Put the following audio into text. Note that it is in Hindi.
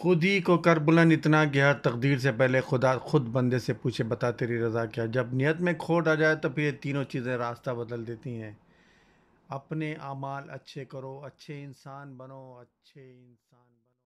खुद ही को कर बुलंद इतना गया तकदीर से पहले खुदा खुद बंदे से पूछे बता तेरी रज़ा क्या जब नियत में खोट आ जाए तो फिर ये तीनों चीज़ें रास्ता बदल देती हैं अपने अमाल अच्छे करो अच्छे इंसान बनो अच्छे इंसान